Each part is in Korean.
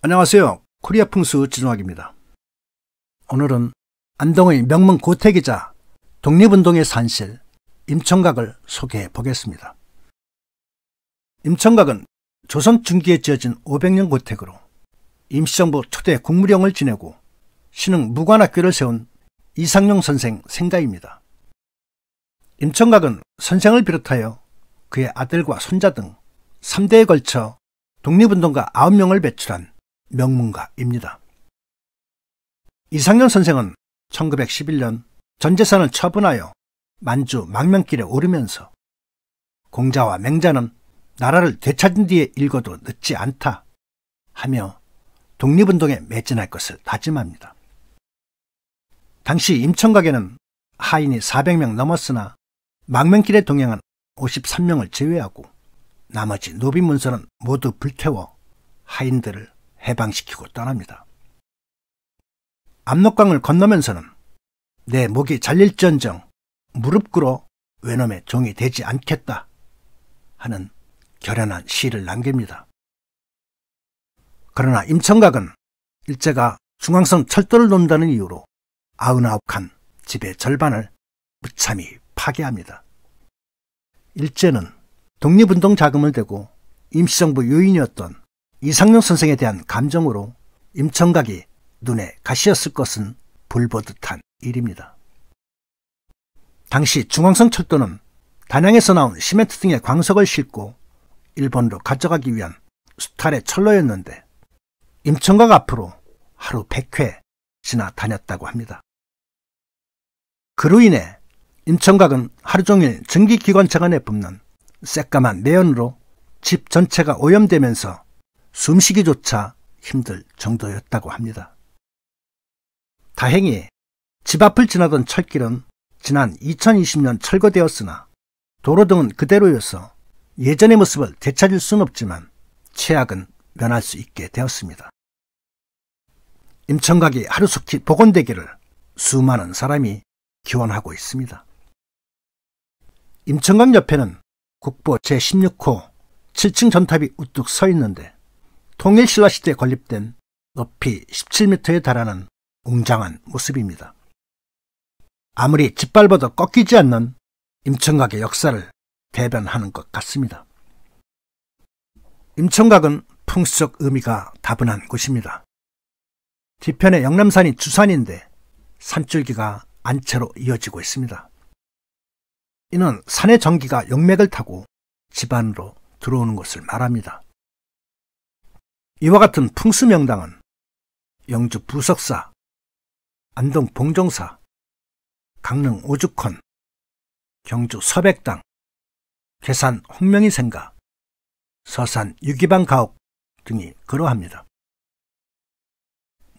안녕하세요. 코리아 풍수 진화학입니다. 오늘은 안동의 명문 고택이자 독립운동의 산실 임청각을 소개해 보겠습니다. 임청각은 조선 중기에 지어진 500년 고택으로 임시정부 초대 국무령을 지내고 신흥 무관학교를 세운 이상용 선생 생가입니다. 임청각은 선생을 비롯하여 그의 아들과 손자 등 3대에 걸쳐 독립운동가 9명을 배출한 명문가입니다. 이상경 선생은 1911년 전재산을 처분하여 만주 망명길에 오르면서 공자와 맹자는 나라를 되찾은 뒤에 읽어도 늦지 않다 하며 독립운동에 매진할 것을 다짐합니다. 당시 임천각에는 하인이 400명 넘었으나 망명길의 동행은 53명을 제외하고 나머지 노비 문서는 모두 불태워 하인들을 해방시키고 떠납니다. 압록강을 건너면서는 내 목이 잘릴전정 무릎 꿇어 외놈의 종이 되지 않겠다 하는 결연한 시를 남깁니다. 그러나 임청각은 일제가 중앙선 철도를 논다는 이유로 99칸 집의 절반을 무참히 파괴합니다. 일제는 독립운동 자금을 대고 임시정부 요인이었던 이상용 선생에 대한 감정으로 임청각이 눈에 가시었을 것은 불보듯한 일입니다. 당시 중앙선 철도는 단양에서 나온 시멘트 등의 광석을 싣고 일본으로 가져가기 위한 수탈의 철로였는데 임청각 앞으로 하루 100회 지나 다녔다고 합니다. 그로 인해 임청각은 하루 종일 증기기관차 안에 뿜는 새까만 매연으로 집 전체가 오염되면서 숨쉬기조차 힘들 정도였다고 합니다. 다행히 집 앞을 지나던 철길은 지난 2020년 철거되었으나 도로 등은 그대로여서 예전의 모습을 되찾을 순 없지만 최악은 면할 수 있게 되었습니다. 임청각이 하루속히 복원되기를 수많은 사람이 기원하고 있습니다. 임청각 옆에는 국보 제16호 7층 전탑이 우뚝 서 있는데 통일신라 시대에 건립된 높이 17m에 달하는 웅장한 모습입니다. 아무리 짓밟아도 꺾이지 않는 임청각의 역사를 대변하는 것 같습니다. 임청각은 풍수적 의미가 다분한 곳입니다. 뒤편에 영남산이 주산인데 산줄기가 안채로 이어지고 있습니다. 이는 산의 전기가 영맥을 타고 집안으로 들어오는 것을 말합니다. 이와 같은 풍수명당은 영주 부석사, 안동 봉종사, 강릉 오죽헌, 경주 서백당, 계산 홍명희 생가, 서산 유기방 가옥 등이 그러합니다.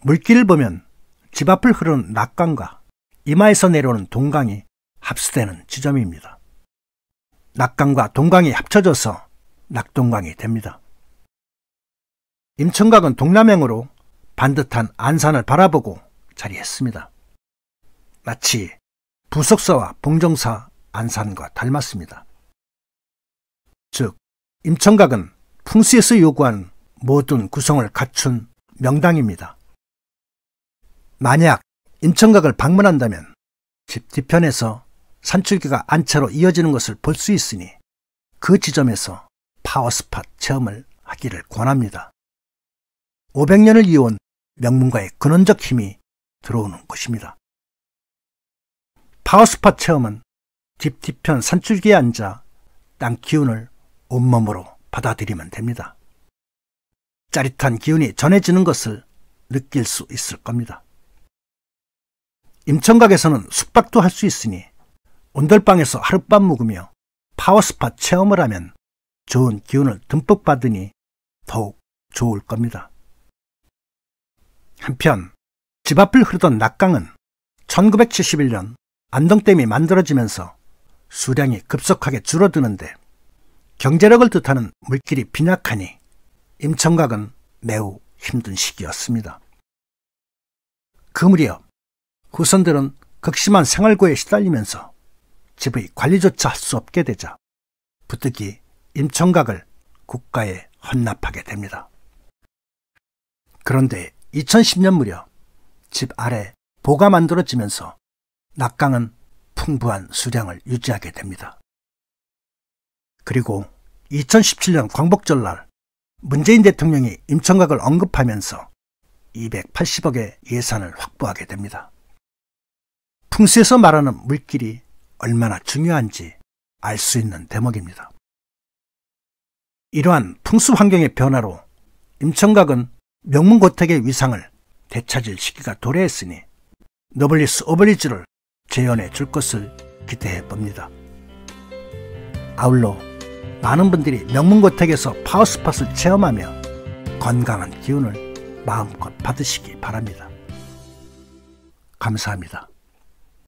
물길을 보면 집 앞을 흐르는 낙강과 이마에서 내려오는 동강이 합수되는 지점입니다. 낙강과 동강이 합쳐져서 낙동강이 됩니다. 임청각은 동남행으로 반듯한 안산을 바라보고 자리했습니다. 마치 부석사와 봉정사 안산과 닮았습니다. 즉, 임청각은 풍수에서 요구한 모든 구성을 갖춘 명당입니다. 만약 임청각을 방문한다면 집 뒤편에서 산출기가안차로 이어지는 것을 볼 수 있으니 그 지점에서 파워스팟 체험을 하기를 권합니다. 500년을 이어온 명문가의 근원적 힘이 들어오는 것입니다. 파워스팟 체험은 집 뒤편 산줄기에 앉아 땅 기운을 온몸으로 받아들이면 됩니다. 짜릿한 기운이 전해지는 것을 느낄 수 있을 겁니다. 임천각에서는 숙박도 할 수 있으니 온돌방에서 하룻밤 묵으며 파워스팟 체험을 하면 좋은 기운을 듬뿍 받으니 더욱 좋을 겁니다. 한편 집 앞을 흐르던 낙강은 1971년 안동댐이 만들어지면서 수량이 급속하게 줄어드는데 경제력을 뜻하는 물길이 빈약하니 임청각은 매우 힘든 시기였습니다. 그 무렵 후손들은 극심한 생활고에 시달리면서 집의 관리조차 할 수 없게 되자 부득이 임청각을 국가에 헌납하게 됩니다. 그런데 2010년 무렵 집 아래 보가 만들어지면서 낙강은 풍부한 수량을 유지하게 됩니다. 그리고 2017년 광복절날 문재인 대통령이 임청각을 언급하면서 280억의 예산을 확보하게 됩니다. 풍수에서 말하는 물길이 얼마나 중요한지 알 수 있는 대목입니다. 이러한 풍수 환경의 변화로 임청각은 명문고택의 위상을 되찾을 시기가 도래했으니 너블리스 오블리지를 재현해 줄 것을 기대해 봅니다. 아울러 많은 분들이 명문고택에서 파워스팟을 체험하며 건강한 기운을 마음껏 받으시기 바랍니다. 감사합니다.